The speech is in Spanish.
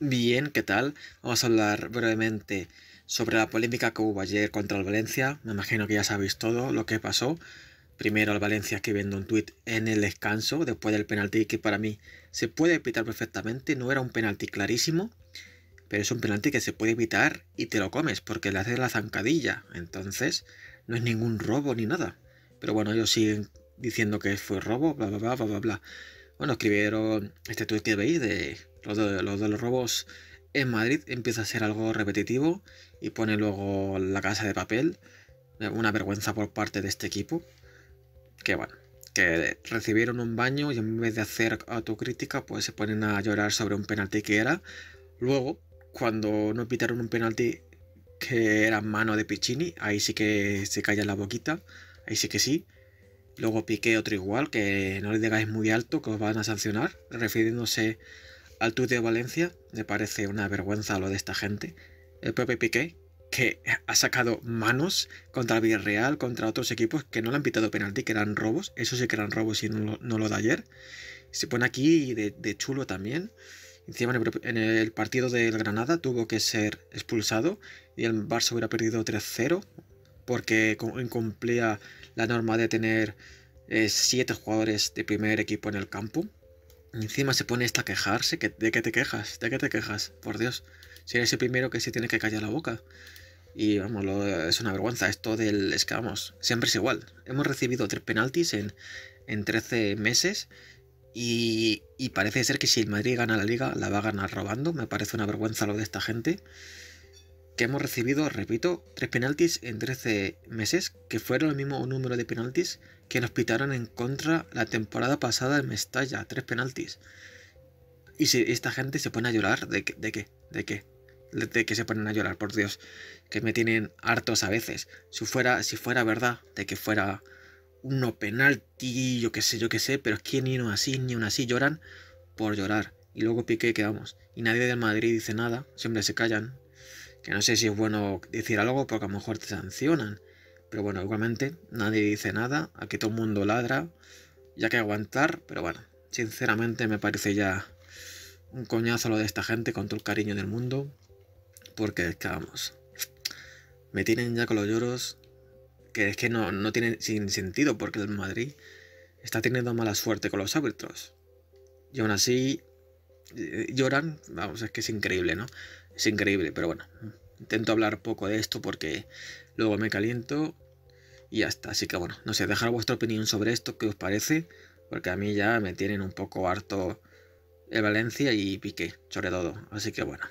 Bien, ¿qué tal? Vamos a hablar brevemente sobre la polémica que hubo ayer contra el Valencia. Me imagino que ya sabéis todo lo que pasó. Primero el Valencia escribiendo un tuit en el descanso, después del penalti que para mí se puede evitar perfectamente. No era un penalti clarísimo, pero es un penalti que se puede evitar y te lo comes porque le haces la zancadilla. Entonces no es ningún robo ni nada. Pero bueno, ellos siguen diciendo que fue robo, bla, bla, bla, bla, bla. Bueno, escribieron este tuit que veis de los de, los robos en Madrid empieza a ser algo repetitivo y pone luego la casa de papel. Eh, una vergüenza por parte de este equipo. Que bueno, que recibieron un baño y en vez de hacer autocrítica, pues se ponen a llorar sobre un penalti que era. Luego, cuando no pitaron un penalti que era mano de Piccini, ahí sí que se calla la boquita, ahí sí que sí. Luego piqué otro igual, que no le digáis muy alto, que os van a sancionar, refiriéndose al Tour de Valencia, me parece una vergüenza lo de esta gente. El propio Piqué, que ha sacado manos contra el Villarreal, contra otros equipos que no le han pitado penalti, que eran robos. Eso sí que eran robos y no lo, de da ayer. Se pone aquí de, chulo también. Encima en el, partido del Granada tuvo que ser expulsado y el Barça hubiera perdido 3-0 porque incumplía la norma de tener 7 eh, siete jugadores de primer equipo en el campo. Encima se pone esta a quejarse. ¿De qué te quejas? ¿De qué te quejas? Por Dios. Si eres el primero que se tiene que callar la boca. Y vamos, es una vergüenza. Esto del. Es que vamos, siempre es igual. Hemos recibido tres penaltis en, en 13 meses. Y, y parece ser que si el Madrid gana la liga, la va a ganar robando. Me parece una vergüenza lo de esta gente que hemos recibido, repito, tres penaltis en 13 meses, que fueron el mismo número de penaltis que nos pitaron en contra la temporada pasada en Mestalla, tres penaltis. Y si esta gente se pone a llorar, ¿de qué? ¿De qué? ¿De qué? se ponen a llorar? Por Dios, que me tienen hartos a veces. Si fuera, si fuera verdad, de que fuera uno penalti, yo qué sé, yo qué sé, pero es que ni uno así, ni uno así lloran por llorar. Y luego Piqué quedamos. Y nadie del Madrid dice nada, siempre se callan, que no sé si es bueno decir algo porque a lo mejor te sancionan. Pero bueno, igualmente nadie dice nada, aquí todo el mundo ladra, ya que aguantar, pero bueno, sinceramente me parece ya un coñazo lo de esta gente con todo el cariño del mundo, porque es que vamos, me tienen ya con los lloros, que es que no, no tiene sin sentido, porque el Madrid está teniendo mala suerte con los árbitros. Y aún así eh, lloran, vamos, es que es increíble, ¿no? Es increíble, pero bueno. Intento hablar poco de esto porque luego me caliento y ya está. Así que bueno, no sé, dejar vuestra opinión sobre esto, qué os parece, porque a mí ya me tienen un poco harto el Valencia y Piqué, sobre todo. Así que bueno.